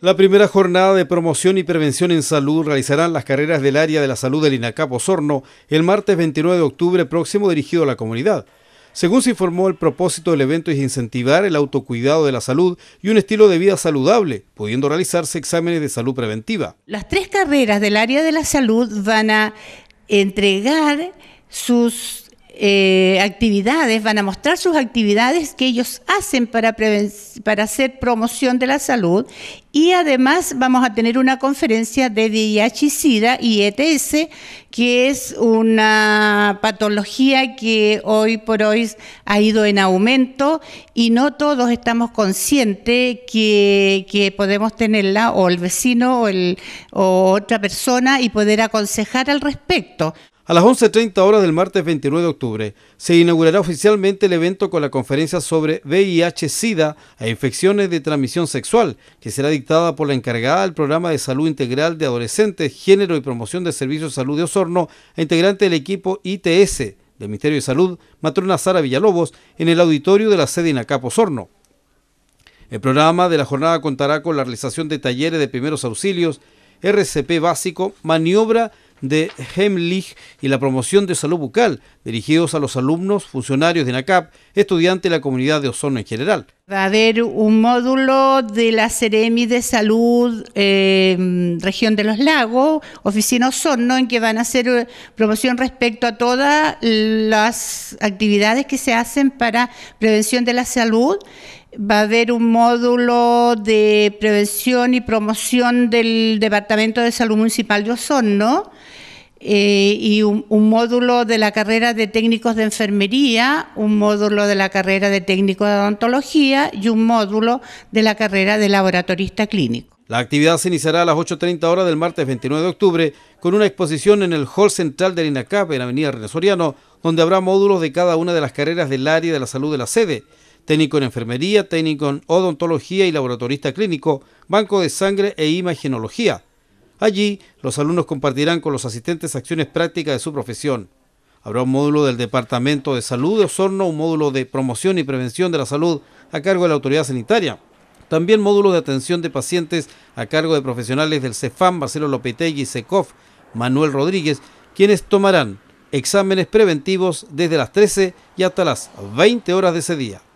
La primera jornada de promoción y prevención en salud realizarán las carreras del área de la salud del INACAP Osorno el martes 29 de octubre próximo dirigido a la comunidad. Según se informó, el propósito del evento es incentivar el autocuidado de la salud y un estilo de vida saludable, pudiendo realizarse exámenes de salud preventiva. Las tres carreras del área de la salud van a entregar sus eh, actividades, van a mostrar sus actividades que ellos hacen para, para hacer promoción de la salud y además vamos a tener una conferencia de VIH y SIDA y ETS, que es una patología que hoy por hoy ha ido en aumento y no todos estamos conscientes que, podemos tenerla o el vecino o, el, o otra persona y poder aconsejar al respecto. A las 11.30 horas del martes 29 de octubre se inaugurará oficialmente el evento con la conferencia sobre VIH-Sida e infecciones de transmisión sexual, que será dictada por la encargada del programa de salud integral de adolescentes, género y promoción de servicios de salud de Osorno, e integrante del equipo ITS del Ministerio de Salud, Matrona Sara Villalobos, en el auditorio de la sede INACAP Osorno. El programa de la jornada contará con la realización de talleres de primeros auxilios, RCP básico, maniobra de Hemlich y la promoción de salud bucal, dirigidos a los alumnos, funcionarios de NACAP, estudiantes de la comunidad de Osorno en general. Va a haber un módulo de la Ceremi de Salud em, Región de los Lagos, Oficina Osorno, en que van a hacer eh, promoción respecto a todas las actividades que se hacen para prevención de la salud. Va a haber un módulo de prevención y promoción del Departamento de Salud Municipal de Osorno. Eh, y un, módulo de la carrera de técnicos de enfermería, un módulo de la carrera de técnico de odontología y un módulo de la carrera de laboratorista clínico. La actividad se iniciará a las 8.30 horas del martes 29 de octubre con una exposición en el Hall Central del INACAP en Avenida René Soriano, donde habrá módulos de cada una de las carreras del área de la salud de la sede. Técnico en enfermería, técnico en odontología y laboratorista clínico, banco de sangre e imagenología. Allí, los alumnos compartirán con los asistentes acciones prácticas de su profesión. Habrá un módulo del Departamento de Salud de Osorno, un módulo de promoción y prevención de la salud a cargo de la autoridad sanitaria. También módulos de atención de pacientes a cargo de profesionales del CEFAM, Marcelo Lopetegui, SECOF, Manuel Rodríguez, quienes tomarán exámenes preventivos desde las 13 y hasta las 20 horas de ese día.